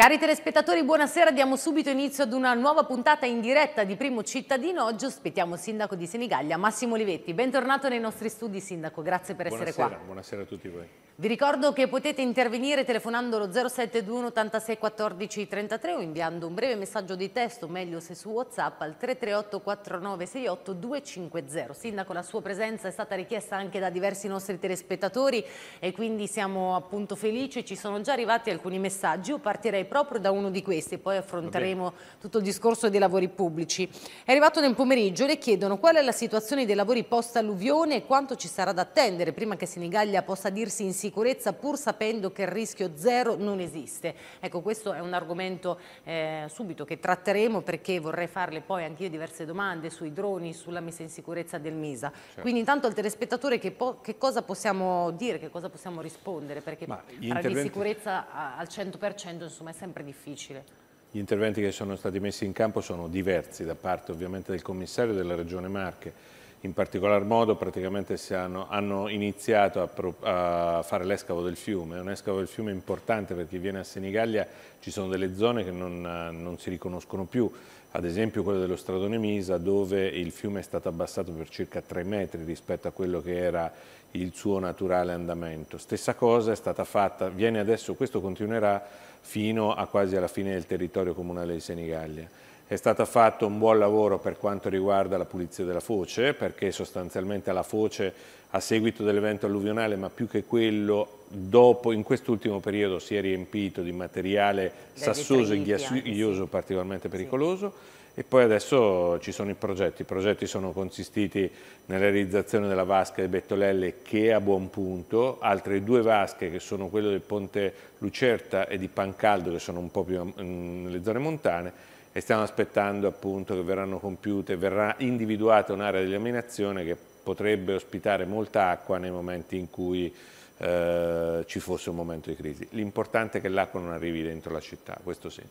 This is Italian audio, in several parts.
Cari telespettatori, buonasera. Diamo subito inizio ad una nuova puntata in diretta di Primo Cittadino. Oggi aspettiamo il sindaco di Senigallia, Massimo Olivetti. Bentornato nei nostri studi, sindaco. Grazie per buonasera, essere qua. Buonasera a tutti voi. Vi ricordo che potete intervenire telefonando lo 0721 86 14 33 o inviando un breve messaggio di testo, meglio se su WhatsApp, al 338 49 68 250. Sindaco, la sua presenza è stata richiesta anche da diversi nostri telespettatori e quindi siamo appunto felici. Ci sono già arrivati alcuni messaggi. Io partirei proprio da uno di questi, poi affronteremo tutto il discorso dei lavori pubblici. È arrivato nel pomeriggio, le chiedono qual è la situazione dei lavori post-alluvione e quanto ci sarà da attendere prima che Senigallia possa dirsi in sicurezza pur sapendo che il rischio zero non esiste. Ecco, questo è un argomento eh, subito che tratteremo perché vorrei farle poi anche io diverse domande sui droni, sulla messa in sicurezza del MISA. Certo. Quindi intanto al telespettatore che, che, cosa possiamo dire, che cosa possiamo rispondere, perché Ma, di sicurezza al 100% insomma è sempre difficile. Gli interventi che sono stati messi in campo sono diversi da parte ovviamente del commissario della Regione Marche, in particolar modo praticamente hanno, hanno, iniziato a, pro, a fare l'escavo del fiume, è un escavo del fiume importante perché viene a Senigallia ci sono delle zone che non, non si riconoscono più, ad esempio quello dello Stradone Misa dove il fiume è stato abbassato per circa 3 metri rispetto a quello che era il suo naturale andamento. Stessa cosa è stata fatta, viene adesso, questo continuerà fino a quasi alla fine del territorio comunale di Senigallia. È stato fatto un buon lavoro per quanto riguarda la pulizia della foce, perché sostanzialmente la foce a seguito dell'evento alluvionale, ma più che quello, dopo, in quest'ultimo periodo si è riempito di materiale da sassoso e ghiaccioso sì. particolarmente pericoloso. Sì. E poi adesso ci sono i progetti. I progetti sono consistiti nella realizzazione della vasca di Bettolelle che è a buon punto, altre due vasche che sono quelle del ponte Lucerta e di Pancaldo che sono un po' più mm, nelle zone montane e stiamo aspettando appunto che verranno compiute, verrà individuata un'area di laminazione che potrebbe ospitare molta acqua nei momenti in cui eh, ci fosse un momento di crisi. L'importante è che l'acqua non arrivi dentro la città, questo sì.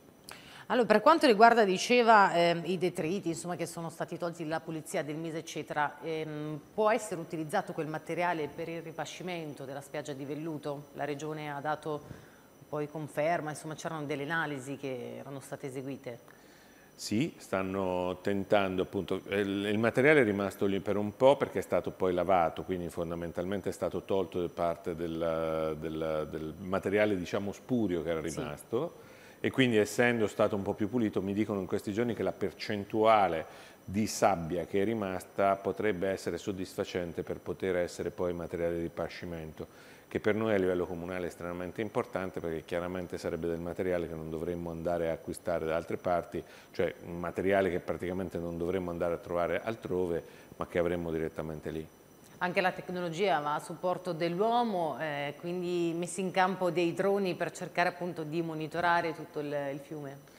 Allora, per quanto riguarda, diceva, eh, i detriti insomma, che sono stati tolti dalla pulizia del Mise, eccetera, ehm, può essere utilizzato quel materiale per il ripascimento della spiaggia di Velluto? La Regione ha dato poi conferma, insomma c'erano delle analisi che erano state eseguite. Sì, stanno tentando appunto, il, il, materiale è rimasto lì per un po' perché è stato poi lavato, quindi fondamentalmente è stato tolto parte del, del, del materiale diciamo spurio che era rimasto sì. e quindi essendo stato un po' più pulito mi dicono in questi giorni che la percentuale di sabbia che è rimasta potrebbe essere soddisfacente per poter essere poi materiale di pascimento che per noi a livello comunale è estremamente importante perché chiaramente sarebbe del materiale che non dovremmo andare a acquistare da altre parti, cioè un materiale che praticamente non dovremmo andare a trovare altrove ma che avremmo direttamente lì. Anche la tecnologia va a supporto dell'uomo, eh, quindi messi in campo dei droni per cercare appunto di monitorare tutto il, il fiume.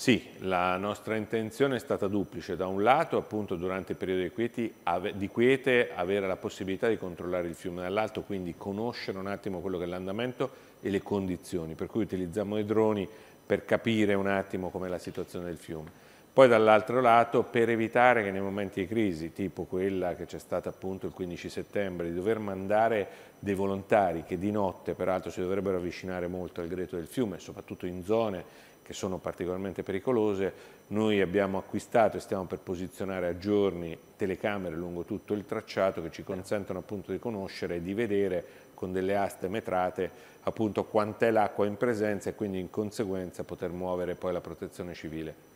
Sì, la nostra intenzione è stata duplice. Da un lato, appunto, durante il periodo di, quieti, di quiete, avere la possibilità di controllare il fiume dall'alto, quindi conoscere un attimo quello che è l'andamento e le condizioni, per cui utilizziamo i droni per capire un attimo com'è la situazione del fiume. Poi dall'altro lato, per evitare che nei momenti di crisi, tipo quella che c'è stata appunto il 15 settembre, di dover mandare dei volontari che di notte peraltro si dovrebbero avvicinare molto al greto del fiume, soprattutto in zone che sono particolarmente pericolose. Noi abbiamo acquistato e stiamo per posizionare a giorni telecamere lungo tutto il tracciato che ci consentono appunto di conoscere e di vedere con delle aste metrate appunto quant'è l'acqua in presenza e quindi in conseguenza poter muovere poi la protezione civile.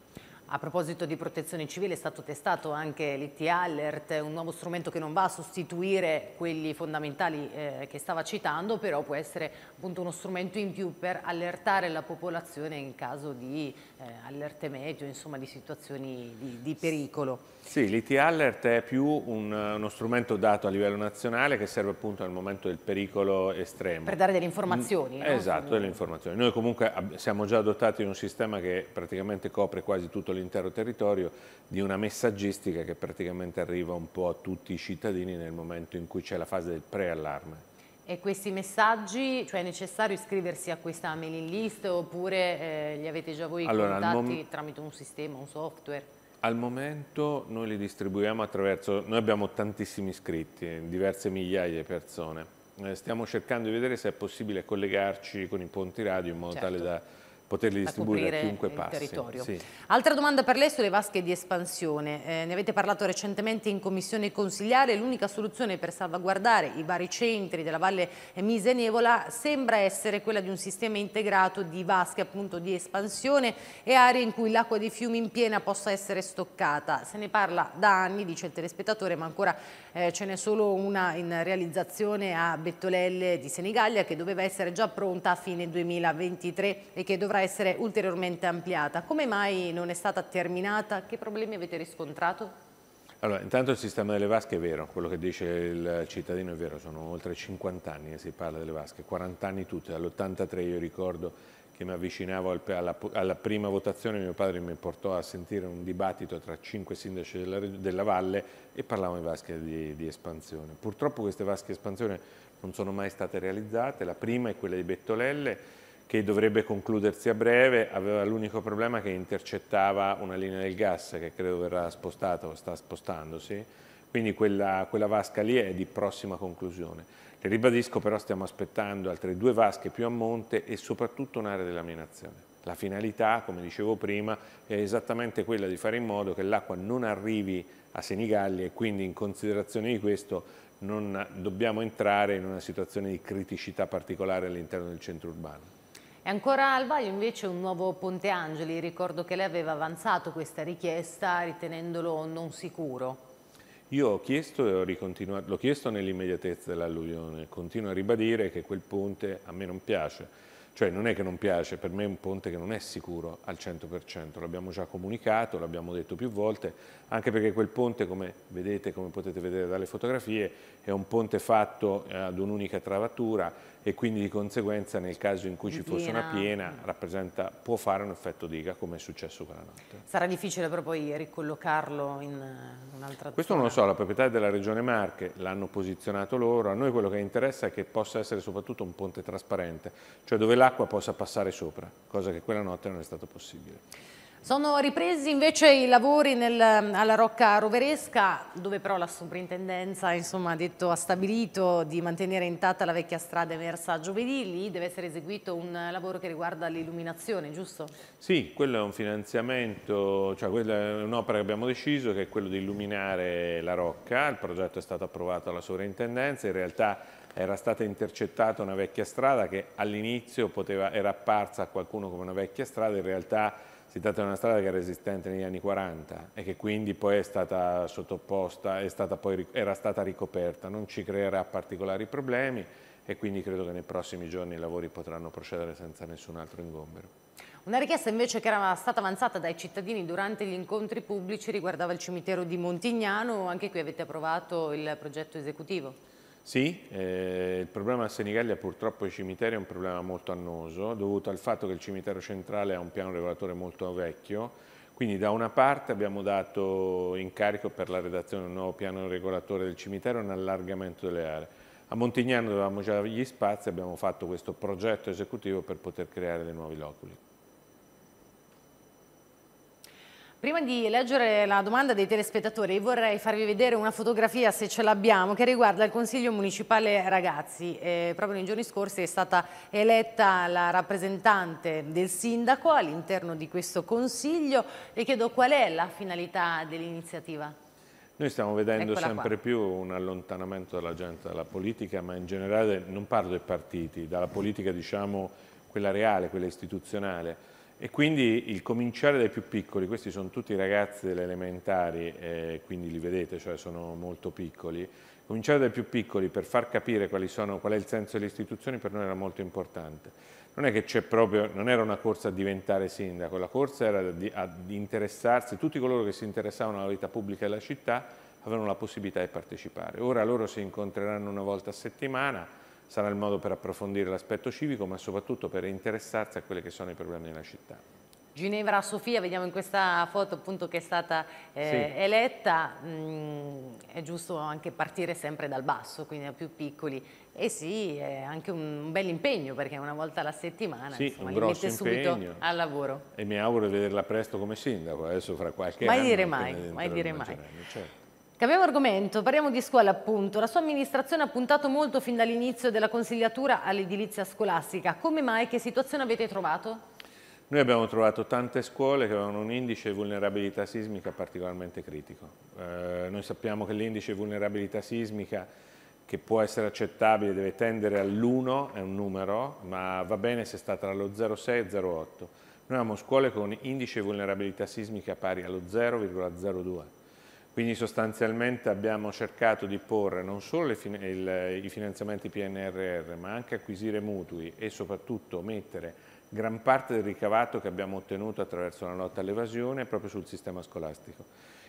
A proposito di protezione civile è stato testato anche l'ITA Alert, un nuovo strumento che non va a sostituire quelli fondamentali eh, che stava citando, però può essere appunto uno strumento in più per allertare la popolazione in caso di eh, allerte medio, insomma di situazioni di, di pericolo. Sì, l'ITA Alert è più un, uno strumento dato a livello nazionale che serve appunto al momento del pericolo estremo. Per dare delle informazioni. Mm, no? Esatto, delle informazioni. Noi comunque siamo già dotati di un sistema che praticamente copre quasi tutto il l'intero territorio di una messaggistica che praticamente arriva un po' a tutti i cittadini nel momento in cui c'è la fase del preallarme. E questi messaggi, cioè è necessario iscriversi a questa mailing list oppure eh, li avete già voi allora, contatti tramite un sistema, un software? Al momento noi li distribuiamo attraverso, noi abbiamo tantissimi iscritti, diverse migliaia di persone, eh, stiamo cercando di vedere se è possibile collegarci con i ponti radio in modo certo. tale da poterli distribuire a, chiunque passi. Sì. Altra domanda per lei sulle vasche di espansione. Eh, ne avete parlato recentemente in commissione consigliare. L'unica soluzione per salvaguardare i vari centri della Valle Mise Nevola sembra essere quella di un sistema integrato di vasche appunto di espansione e aree in cui l'acqua dei fiumi in piena possa essere stoccata. Se ne parla da anni, dice il telespettatore, ma ancora eh, ce n'è solo una in realizzazione a Bettolelle di Senigallia che doveva essere già pronta a fine 2023 e che dovrà dovrà essere ulteriormente ampliata. Come mai non è stata terminata? Che problemi avete riscontrato? Allora, intanto il sistema delle vasche è vero, quello che dice il cittadino è vero, sono oltre 50 anni che si parla delle vasche, 40 anni tutte, dall'83 io ricordo che mi avvicinavo al, alla, alla, prima votazione, mio padre mi portò a sentire un dibattito tra cinque sindaci della, della valle e parlavano di vasche di, di, espansione. Purtroppo queste vasche di espansione non sono mai state realizzate, la prima è quella di Bettolelle, che dovrebbe concludersi a breve, aveva l'unico problema che intercettava una linea del gas che credo verrà spostata o sta spostandosi, quindi quella, quella, vasca lì è di prossima conclusione. Le ribadisco però stiamo aspettando altre due vasche più a monte e soprattutto un'area di laminazione. La finalità, come dicevo prima, è esattamente quella di fare in modo che l'acqua non arrivi a Senigalli e quindi in considerazione di questo non dobbiamo entrare in una situazione di criticità particolare all'interno del centro urbano. E ancora al vaglio invece un nuovo Ponte Angeli, ricordo che lei aveva avanzato questa richiesta ritenendolo non sicuro. Io ho chiesto e l'ho chiesto nell'immediatezza dell'alluvione, continuo a ribadire che quel ponte a me non piace cioè non è che non piace, per me è un ponte che non è sicuro al 100%, l'abbiamo già comunicato, l'abbiamo detto più volte, anche perché quel ponte, come vedete, come potete vedere dalle fotografie, è un ponte fatto eh, ad un'unica travatura e quindi di conseguenza nel caso in cui ci fosse una piena può fare un effetto diga come è successo quella notte. Sarà difficile però poi ricollocarlo in eh, un'altra zona? Questo non lo so, la proprietà della Regione Marche l'hanno posizionato loro, a noi quello che interessa è che possa essere soprattutto un ponte trasparente, cioè dove la l'acqua possa passare sopra, cosa che quella notte non è stato possibile. Sono ripresi invece i lavori nel, alla Rocca Roveresca, dove però la sovrintendenza insomma, ha, detto, ha stabilito di mantenere intatta la vecchia strada emersa giovedì. Lì deve essere eseguito un lavoro che riguarda l'illuminazione, giusto? Sì, quello è un finanziamento, cioè un'opera che abbiamo deciso che è quello di illuminare la Rocca. Il progetto è stato approvato alla sovrintendenza, in realtà era stata intercettata una vecchia strada che all'inizio era apparsa a qualcuno come una vecchia strada, in realtà si tratta di una strada che era esistente negli anni 40 e che quindi poi è stata sottoposta, è stata poi, era stata ricoperta, non ci creerà particolari problemi e quindi credo che nei prossimi giorni i lavori potranno procedere senza nessun altro ingombero. Una richiesta invece che era stata avanzata dai cittadini durante gli incontri pubblici riguardava il cimitero di Montignano, anche qui avete approvato il progetto esecutivo. Sì, eh, il problema a Senigallia purtroppo i cimiteri è un problema molto annoso, dovuto al fatto che il cimitero centrale ha un piano regolatore molto vecchio, quindi da una parte abbiamo dato incarico per la redazione di un nuovo piano regolatore del cimitero e un allargamento delle aree. A Montignano dovevamo già gli spazi, abbiamo fatto questo progetto esecutivo per poter creare dei nuovi loculi. Prima di leggere la domanda dei telespettatori vorrei farvi vedere una fotografia, se ce l'abbiamo, che riguarda il Consiglio Municipale Ragazzi. Eh, proprio nei giorni scorsi è stata eletta la rappresentante del sindaco all'interno di questo Consiglio. Le chiedo qual è la finalità dell'iniziativa? Noi stiamo vedendo Eccola sempre qua. più un allontanamento della gente dalla politica, ma in generale non parlo dei partiti, dalla politica diciamo quella reale, quella istituzionale. E quindi il cominciare dai più piccoli, questi sono tutti i ragazzi delle elementari, eh, quindi li vedete, cioè sono molto piccoli, cominciare dai più piccoli per far capire sono, qual è il senso delle istituzioni per noi era molto importante. Non è che c'è proprio, non era una corsa a diventare sindaco, la corsa era di, ad interessarsi, tutti coloro che si interessavano alla vita pubblica della città avevano la possibilità di partecipare. Ora loro si incontreranno una volta a settimana, sarà il modo per approfondire l'aspetto civico ma soprattutto per interessarsi a quelli che sono i problemi della città. Ginevra Sofia, vediamo in questa foto appunto che è stata eh, sì. eletta, mh, mm, è giusto anche partire sempre dal basso, quindi da più piccoli. E sì, è anche un bel impegno perché una volta alla settimana sì, insomma, li mette impegno. subito al lavoro. E mi auguro di vederla presto come sindaco, eh, adesso fra qualche mai anno. Dire mai, mai dire mai. Certo. Cambiamo argomento, parliamo di scuola appunto. La sua amministrazione ha puntato molto fin dall'inizio della consigliatura all'edilizia scolastica. Come mai? Che situazione avete trovato? Noi abbiamo trovato tante scuole che avevano un indice di vulnerabilità sismica particolarmente critico. Eh, noi sappiamo che l'indice di vulnerabilità sismica che può essere accettabile deve tendere all'1, è un numero, ma va bene se sta tra lo 0,6 e 0,8. Noi abbiamo scuole con indice di vulnerabilità sismica pari allo 0,02 quindi sostanzialmente abbiamo cercato di porre non solo fin il, i finanziamenti PNRR, ma anche acquisire mutui e soprattutto mettere gran parte del ricavato che abbiamo ottenuto attraverso la lotta all'evasione proprio sul sistema scolastico.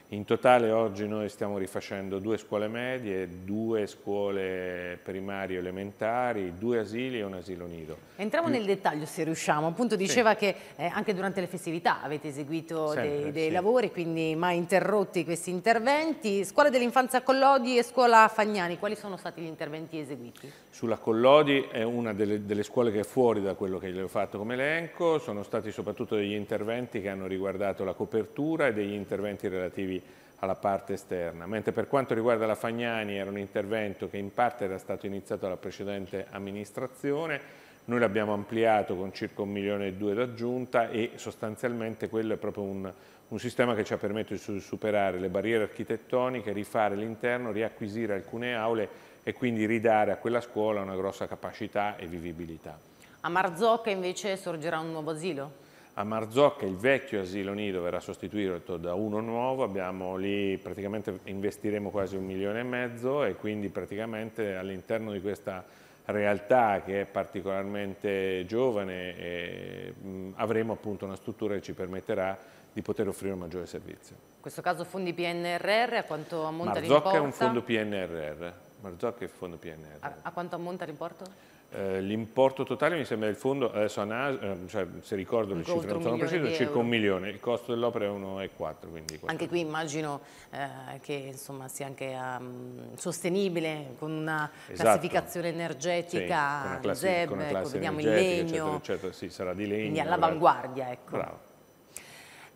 In totale oggi noi stiamo rifacendo due scuole medie, due scuole primarie elementari, due asili e un asilo nido. Entriamo Più... Mm. nel dettaglio se riusciamo, appunto diceva sì. che eh, anche durante le festività avete eseguito Sempre, dei, dei sì. lavori, quindi mai interrotti questi interventi. Scuola dell'infanzia Collodi e scuola Fagnani, quali sono stati gli interventi eseguiti? Sulla Collodi è una delle, delle scuole che è fuori da quello che le ho fatto come elenco, sono stati soprattutto degli interventi che hanno riguardato la copertura e degli interventi relativi alla parte esterna, mentre per quanto riguarda la Fagnani era un intervento che in parte era stato iniziato dalla precedente amministrazione, noi l'abbiamo ampliato con circa un milione e due d'aggiunta e sostanzialmente quello è proprio un, un sistema che ci ha permesso di superare le barriere architettoniche, rifare l'interno, riacquisire alcune aule e quindi ridare a quella scuola una grossa capacità e vivibilità. A Marzocca invece sorgerà un nuovo asilo? A Marzocca il vecchio asilo nido verrà sostituito da uno nuovo, abbiamo lì praticamente investiremo quasi un milione e mezzo e quindi praticamente all'interno di questa realtà che è particolarmente giovane e, eh, mh, avremo appunto una struttura che ci permetterà di poter offrire un maggiore servizio. In questo caso fondi PNRR, a quanto ammonta l'importo? Marzocca è un fondo PNRR. Marzocca è fondo PNRR. A, a quanto ammonta l'importo? Eh, l'importo totale mi sembra del fondo, adesso a NAS, eh, cioè, se ricordo le cifre non sono precise, circa un milione, il costo dell'opera è 1,4. Anche qui immagino eh, che insomma, sia anche um, sostenibile con una esatto. classificazione energetica, sì, con una classe, ZEB, con una classe ecco, vediamo il legno, eccetera, eccetera. Sì, sarà di legno. Quindi eh. all'avanguardia. Ecco. Bravo.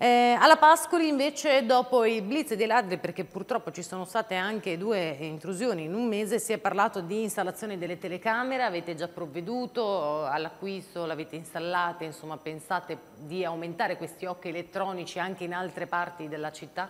Eh, alla Pascoli invece dopo i blitz dei ladri, perché purtroppo ci sono state anche due intrusioni in un mese, si è parlato di installazione delle telecamere, avete già provveduto eh, all'acquisto, l'avete installate, insomma pensate di aumentare questi occhi elettronici anche in altre parti della città?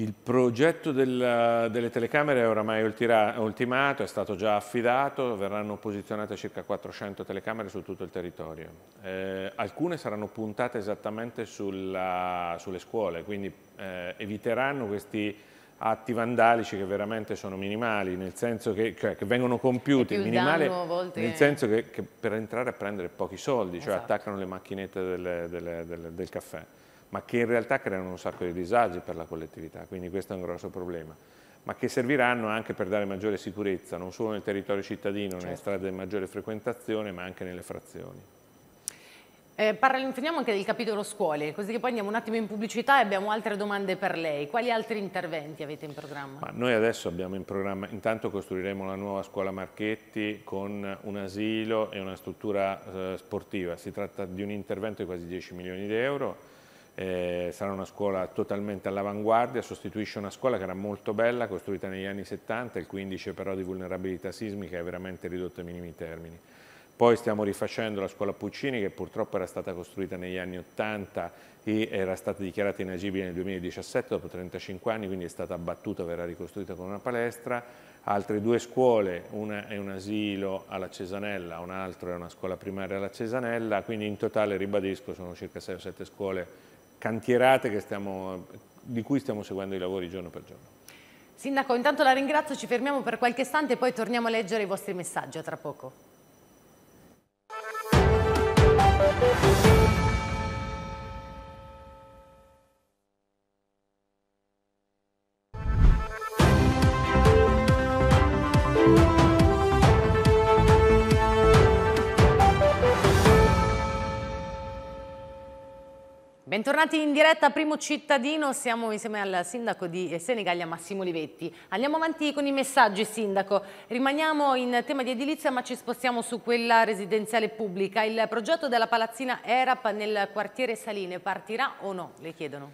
Il progetto del, delle telecamere è oramai ultimato, è stato già affidato, verranno posizionate circa 400 telecamere su tutto il territorio. Eh, alcune saranno puntate esattamente sulla, sulle scuole, quindi eh, eviteranno questi atti vandalici che veramente sono minimali, nel senso che, cioè, che vengono compiuti, minimali, volte... nel senso che, che, per entrare a prendere pochi soldi, cioè esatto. cioè attaccano le macchinette delle, delle, delle, del caffè ma che in realtà creano un sacco di disagi per la collettività, quindi questo è un grosso problema, ma che serviranno anche per dare maggiore sicurezza, non solo nel territorio cittadino, certo. nelle strade di maggiore frequentazione, ma anche nelle frazioni. Eh, parliamo, anche del capitolo scuole, così che poi andiamo un attimo in pubblicità e abbiamo altre domande per lei. Quali altri interventi avete in programma? Ma noi adesso abbiamo in programma, intanto costruiremo la nuova scuola Marchetti con un asilo e una struttura eh, sportiva. Si tratta di un intervento di quasi 10 milioni di euro eh, sarà una scuola totalmente all'avanguardia, sostituisce una scuola che era molto bella, costruita negli anni 70, il 15 però di vulnerabilità sismica è veramente ridotto ai minimi termini. Poi stiamo rifacendo la scuola Puccini che purtroppo era stata costruita negli anni 80 e era stata dichiarata inagibile nel 2017 dopo 35 anni, quindi è stata abbattuta, verrà ricostruita con una palestra. Altre due scuole, una è un asilo alla Cesanella, un altro è una scuola primaria alla Cesanella, quindi in totale, ribadisco, sono circa 6 o 7 scuole cantierate stiamo, di cui stiamo seguendo i lavori giorno per giorno. Sindaco, intanto la ringrazio, ci fermiamo per qualche istante e poi torniamo a leggere i vostri messaggi a tra poco. Bentornati in diretta a Primo Cittadino, siamo insieme al sindaco di Senigallia Massimo Livetti. Andiamo avanti con i messaggi sindaco, rimaniamo in tema di edilizia ma ci spostiamo su quella residenziale pubblica. Il progetto della palazzina ERAP nel quartiere Saline partirà o no? Le chiedono.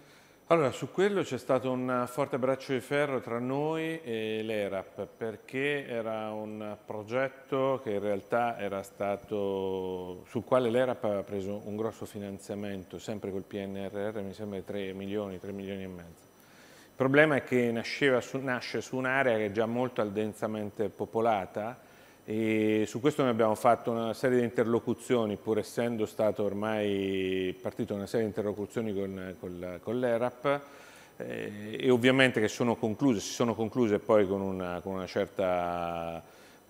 Allora, su quello c'è stato un forte braccio di ferro tra noi e l'ERAP perché era un progetto che in realtà era stato, sul quale l'ERAP aveva preso un grosso finanziamento, sempre col PNRR, mi sembra 3 milioni, 3 milioni e mezzo. Il problema è che su, nasce su un'area che è già molto aldensamente popolata e su questo noi abbiamo fatto una serie di interlocuzioni, pur essendo stato ormai partito una serie di interlocuzioni con, con, con l'ERAP eh, e ovviamente che sono concluse, si sono concluse poi con una, con una certa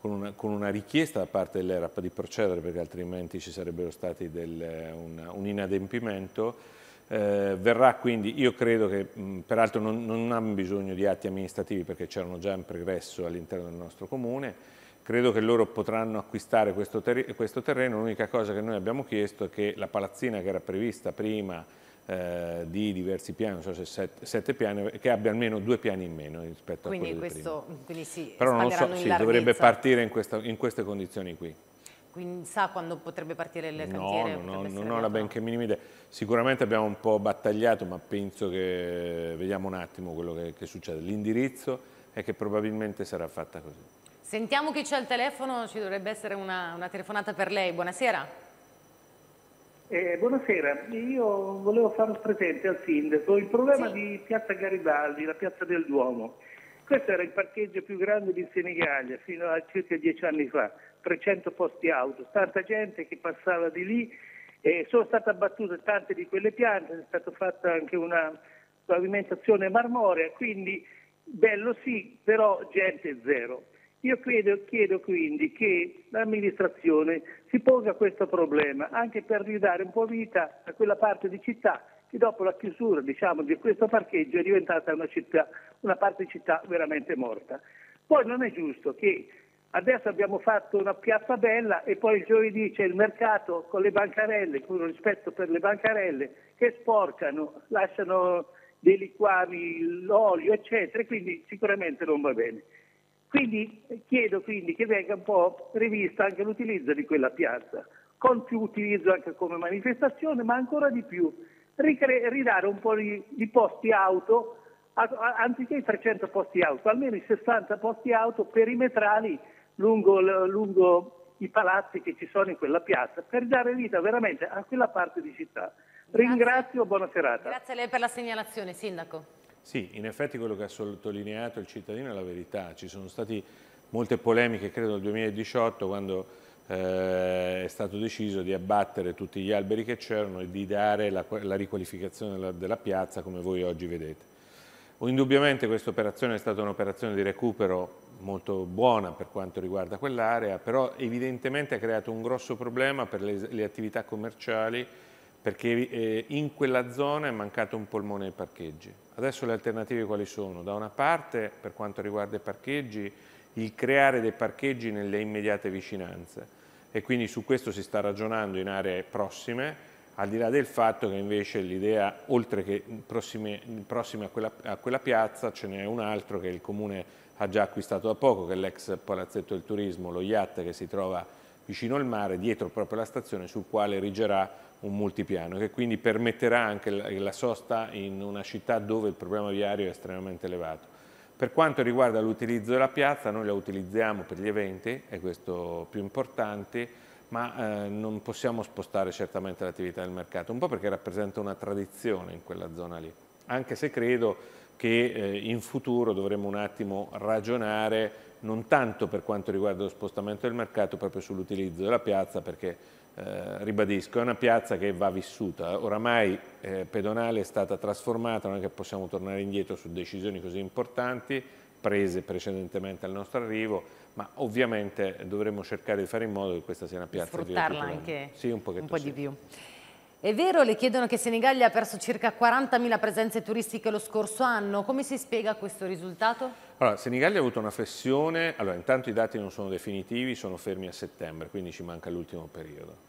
una, con una, richiesta da parte dell'ERAP di procedere perché altrimenti ci sarebbero stati del, un, un inadempimento. Eh, verrà quindi, io credo che mh, peraltro non, non hanno bisogno di atti amministrativi perché c'erano già in pregresso all'interno del nostro comune, credo che loro potranno acquistare questo, ter questo terreno, l'unica cosa che noi abbiamo chiesto è che la palazzina che era prevista prima eh, di diversi piani, non so se sette, sette, piani, che abbia almeno due piani in meno rispetto quindi a quello questo, prima. Quindi si Però non lo so, sì, dovrebbe partire in, questa, in queste condizioni qui. Quindi sa quando potrebbe partire il cantiere? no, no non ho la benché minima idea. Sicuramente abbiamo un po' battagliato, ma penso che vediamo un attimo quello che, che succede. L'indirizzo è che probabilmente sarà fatta così. Sentiamo chi c'è al telefono, ci dovrebbe essere una, una telefonata per lei. Buonasera. Eh, buonasera, io volevo far presente al sindaco il problema sì. di piazza Garibaldi, la piazza del Duomo. Questo era il parcheggio più grande di Senigallia fino a circa dieci anni fa, 300 posti auto, tanta gente che passava di lì e sono state abbattute tante di quelle piante, è stata fatta anche una pavimentazione marmorea, quindi bello sì, però gente zero. Io chiedo, chiedo, quindi che l'amministrazione si ponga questo problema anche per ridare un po' vita a quella parte di città che dopo la chiusura diciamo, di questo parcheggio è diventata una, città, una parte di città veramente morta. Poi non è giusto che Adesso abbiamo fatto una piazza bella e poi il giovedì c'è il mercato con le bancarelle, con un rispetto per le bancarelle, che sporcano, lasciano dei liquami, l'olio, eccetera, e quindi sicuramente non va bene. Quindi chiedo quindi che venga un po' rivista anche l'utilizzo di quella piazza, con più utilizzo anche come manifestazione, ma ancora di più ricre- ridare un po' di, di posti auto, a, a, anziché i 300 posti auto, almeno i 60 posti auto perimetrali lungo, lungo i palazzi che ci sono in quella piazza, per dare vita veramente a quella parte di città. Ringrazio, Grazie. buona serata. Grazie a lei per la segnalazione, Sindaco. Sì, in effetti quello che ha sottolineato il cittadino è la verità. Ci sono state molte polemiche, credo, nel 2018, quando eh, è stato deciso di abbattere tutti gli alberi che c'erano e di dare la, la riqualificazione della, della, piazza come voi oggi vedete. Indubbiamente questa operazione è stata un'operazione di recupero molto buona per quanto riguarda quell'area, però evidentemente ha creato un grosso problema per le, le attività commerciali perché eh, in quella zona è mancato un polmone ai parcheggi Adesso le alternative quali sono? Da una parte, per quanto riguarda i parcheggi, il creare dei parcheggi nelle immediate vicinanze e quindi su questo si sta ragionando in aree prossime, al di là del fatto che invece l'idea, oltre che prossime, a, quella, a, quella, piazza, ce n'è un altro che il Comune ha già acquistato da poco, che è l'ex palazzetto del turismo, lo yacht che si trova vicino al mare, dietro proprio la stazione, sul quale rigerà un multipiano che quindi permetterà anche la sosta in una città dove il problema viario è estremamente elevato. Per quanto riguarda l'utilizzo della piazza, noi la utilizziamo per gli eventi, è questo più importante, ma eh, non possiamo spostare certamente l'attività del mercato, un po' perché rappresenta una tradizione in quella zona lì, anche se credo che eh, in futuro dovremo un attimo ragionare non tanto per quanto riguarda lo spostamento del mercato, proprio sull'utilizzo della piazza, perché eh, ribadisco, è una piazza che va vissuta. Oramai eh, pedonale è stata trasformata, non è che possiamo tornare indietro su decisioni così importanti, prese precedentemente al nostro arrivo, ma ovviamente dovremmo cercare di fare in modo che questa sia una piazza. Sfruttarla anche sì, un, un po' di più. È vero, le chiedono che Senigallia ha perso circa 40.000 presenze turistiche lo scorso anno. Come si spiega questo risultato? Allora, Senigallia ha avuto una flessione. Allora, intanto i dati non sono definitivi, sono fermi a settembre, quindi ci manca l'ultimo periodo.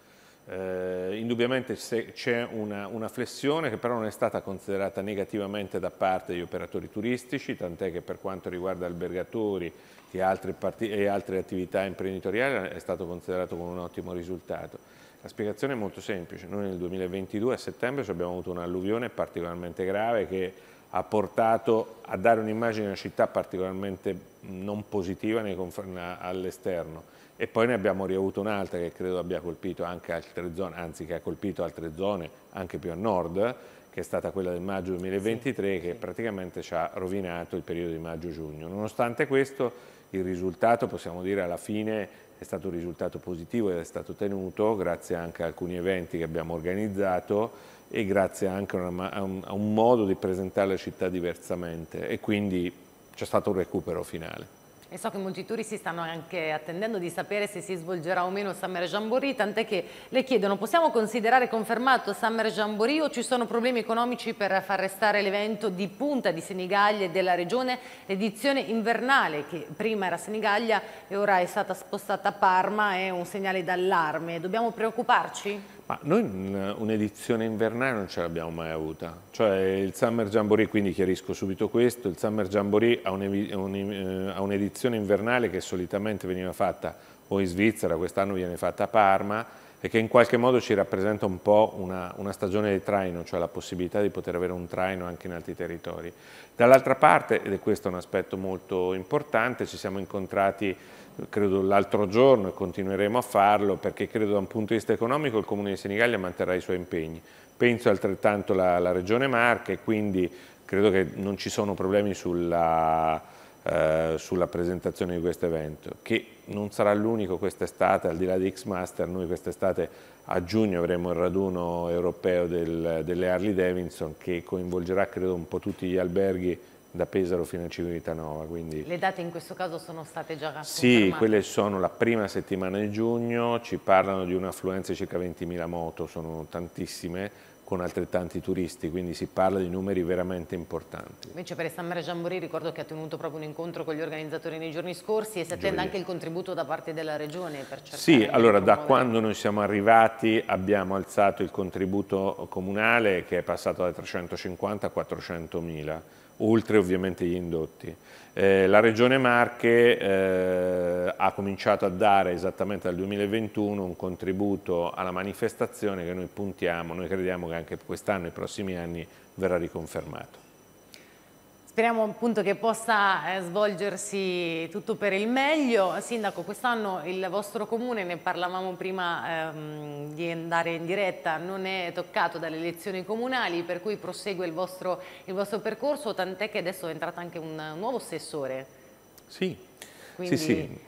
Eh, indubbiamente c'è una, una, flessione che però non è stata considerata negativamente da parte degli operatori turistici, tant'è che per quanto riguarda albergatori e altre, e altre attività imprenditoriali è stato considerato come un ottimo risultato. La spiegazione è molto semplice, noi nel 2022 a settembre abbiamo avuto un'alluvione particolarmente grave che ha portato a dare un'immagine di una città particolarmente non positiva all'esterno e poi ne abbiamo riavuto un'altra che credo abbia colpito anche altre zone, anzi che ha colpito altre zone anche più a nord, che è stata quella del maggio 2023 sì, che sì. praticamente ci ha rovinato il periodo di maggio-giugno. Nonostante questo il risultato possiamo dire alla fine è stato un risultato positivo ed è stato tenuto grazie anche a alcuni eventi che abbiamo organizzato e grazie anche a, una, a, un, a un modo di presentare la città diversamente e quindi c'è stato un recupero finale. E so che molti turisti stanno anche attendendo di sapere se si svolgerà o meno Summer Jamboree, tant'è che le chiedono, possiamo considerare confermato Summer Jamboree o ci sono problemi economici per far restare l'evento di punta di Senigallia e della regione? L'edizione invernale, che prima era Senigallia e ora è stata spostata a Parma, è un segnale d'allarme. Dobbiamo preoccuparci? Ma noi un'edizione invernale non ce l'abbiamo mai avuta, cioè il Summer Jamboree, quindi chiarisco subito questo, il Summer Jamboree eh, ha un'edizione invernale che solitamente veniva fatta o in Svizzera, quest'anno viene fatta a Parma e che in qualche modo ci rappresenta un po' una, una stagione di traino, cioè la possibilità di poter avere un traino anche in altri territori. Dall'altra parte, ed è questo un aspetto molto importante, ci siamo incontrati credo l'altro giorno e continueremo a farlo perché credo da un punto di vista economico il Comune di Senigallia manterrà i suoi impegni. Penso altrettanto la, la Regione Marche, e quindi credo che non ci sono problemi sulla, eh, sulla presentazione di questo evento, che non sarà l'unico quest'estate, al di là di X-Master, noi quest'estate a giugno avremo il raduno europeo del, delle Harley Davidson che coinvolgerà credo un po' tutti gli alberghi da Pesaro fino a Civitanova. Quindi... Le date in questo caso sono state già raccontate? Sì, quelle sono la prima settimana di giugno, ci parlano di un'affluenza di circa 20.000 moto, sono tantissime, con altrettanti turisti, quindi si parla di numeri veramente importanti. Invece per Samara Giamborì ricordo che ha tenuto proprio un incontro con gli organizzatori nei giorni scorsi e si attende Gioia. anche il contributo da parte della Regione per Sì, allora da quando noi siamo arrivati abbiamo alzato il contributo comunale che è passato da 350 a 400 mila oltre ovviamente gli indotti. Eh, la Regione Marche eh, ha cominciato a dare esattamente dal 2021 un contributo alla manifestazione che noi puntiamo, noi crediamo che anche quest'anno e nei prossimi anni verrà riconfermato. Speriamo appunto che possa eh, svolgersi tutto per il meglio. Sindaco, quest'anno il vostro comune, ne parlavamo prima ehm, di andare in diretta, non è toccato dalle elezioni comunali, per cui prosegue il vostro, il vostro percorso, tant'è che adesso è entrato anche un nuovo assessore. Sì, Quindi, sì, sì.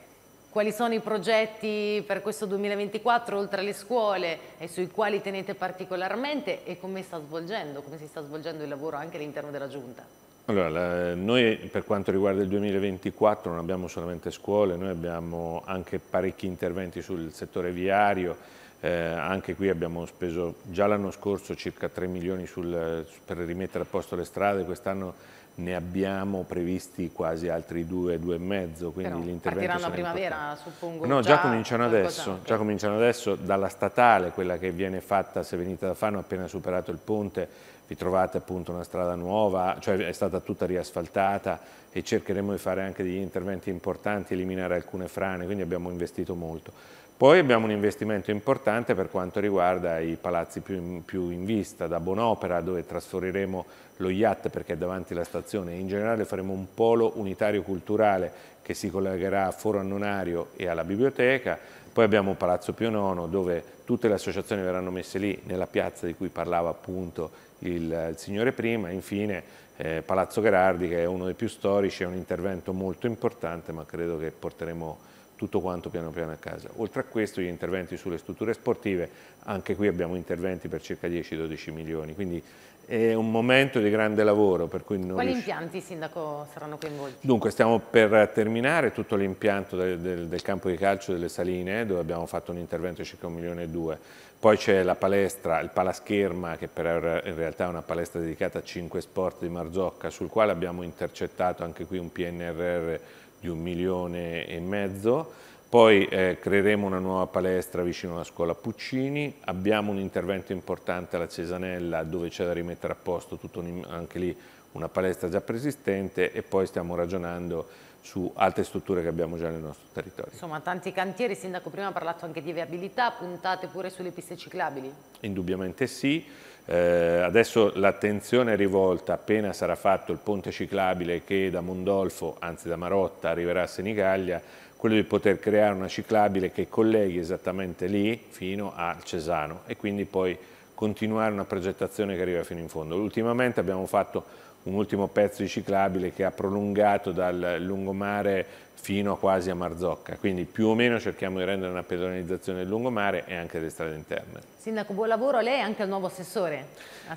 Quali sono i progetti per questo 2024 oltre alle scuole e sui quali tenete particolarmente e come, sta svolgendo, come si sta svolgendo il lavoro anche all'interno della Giunta? Allora, noi per quanto riguarda il 2024 non abbiamo solamente scuole, noi abbiamo anche parecchi interventi sul settore viario, eh, anche qui abbiamo speso già l'anno scorso circa 3 milioni sul, per rimettere a posto le strade, quest'anno ne abbiamo previsti quasi altri 2, 2,5. Quindi l'intervento partiranno a primavera, suppongo. No, già, già cominciano adesso, già cominciano adesso dalla statale, quella che viene fatta se venite da Fano appena superato il ponte vi trovate appunto una strada nuova, cioè è stata tutta riasfaltata e cercheremo di fare anche degli interventi importanti, eliminare alcune frane, quindi abbiamo investito molto. Poi abbiamo un investimento importante per quanto riguarda i palazzi più in, più in vista, da Bonopera dove trasferiremo lo yacht perché è davanti alla stazione, in generale faremo un polo unitario culturale che si collegherà a Foro Annonario e alla biblioteca, poi abbiamo Palazzo Pio IX dove tutte le associazioni verranno messe lì nella piazza di cui parlava appunto il, il signore prima, infine eh, Palazzo Gerardi che è uno dei più storici, è un intervento molto importante ma credo che porteremo tutto quanto piano piano a casa. Oltre a questo gli interventi sulle strutture sportive, anche qui abbiamo interventi per circa 10-12 milioni, quindi è un momento di grande lavoro. Quali riusci... impianti, Sindaco, saranno coinvolti? Dunque, stiamo per terminare tutto l'impianto del, del, del, campo di calcio delle Saline, dove abbiamo fatto un intervento di circa un milione e due. Poi c'è la palestra, il palascherma, che per, in realtà è una palestra dedicata a cinque sport di Marzocca, sul quale abbiamo intercettato anche qui un PNRR di un milione e mezzo poi eh, creeremo una nuova palestra vicino alla scuola Puccini, abbiamo un intervento importante alla Cesanella dove c'è da rimettere a posto un, anche lì una palestra già preesistente e poi stiamo ragionando su altre strutture che abbiamo già nel nostro territorio. Insomma, tanti cantieri, Sindaco prima ha parlato anche di viabilità, puntate pure sulle piste ciclabili? Indubbiamente sì, eh, adesso l'attenzione è rivolta, appena sarà fatto il ponte ciclabile che da Mondolfo, anzi da Marotta, arriverà a Senigallia, quello di poter creare una ciclabile che colleghi esattamente lì fino a Cesano e quindi poi continuare una progettazione che arriva fino in fondo. Ultimamente abbiamo fatto un ultimo pezzo di ciclabile che ha prolungato dal lungomare fino quasi a Marzocca, quindi più o meno cerchiamo di rendere una pedonalizzazione del lungomare e anche delle strade interne. Sindaco, buon lavoro, lei è anche il nuovo assessore.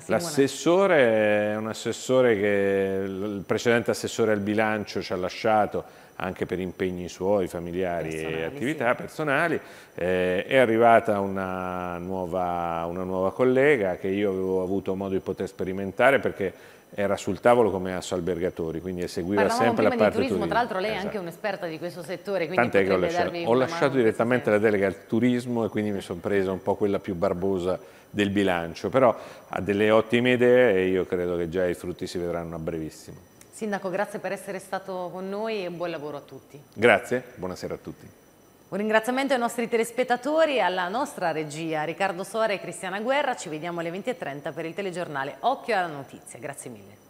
L'assessore è un assessore che il precedente assessore al bilancio ci ha lasciato, anche per impegni suoi, familiari personali, e attività sì. personali. Eh, è arrivata una nuova, una nuova collega che io avevo avuto modo di poter sperimentare perché era sul tavolo come asso albergatori, quindi seguiva Parlavamo sempre la parte di turismo. turismo. Tra l'altro lei è esatto. anche un'esperta di questo settore, quindi Tant'è che ho lasciato, ho lasciato direttamente la delega al turismo e quindi mi sono presa un po' quella più barbosa del bilancio, però ha delle ottime idee e io credo che già i frutti si vedranno a brevissimo. Sindaco, grazie per essere stato con noi e buon lavoro a tutti. Grazie, buonasera a tutti. Un ringraziamento ai nostri telespettatori e alla nostra regia Riccardo Sore e Cristiana Guerra. Ci vediamo alle 20.30 per il telegiornale Occhio alla Notizia. Grazie mille.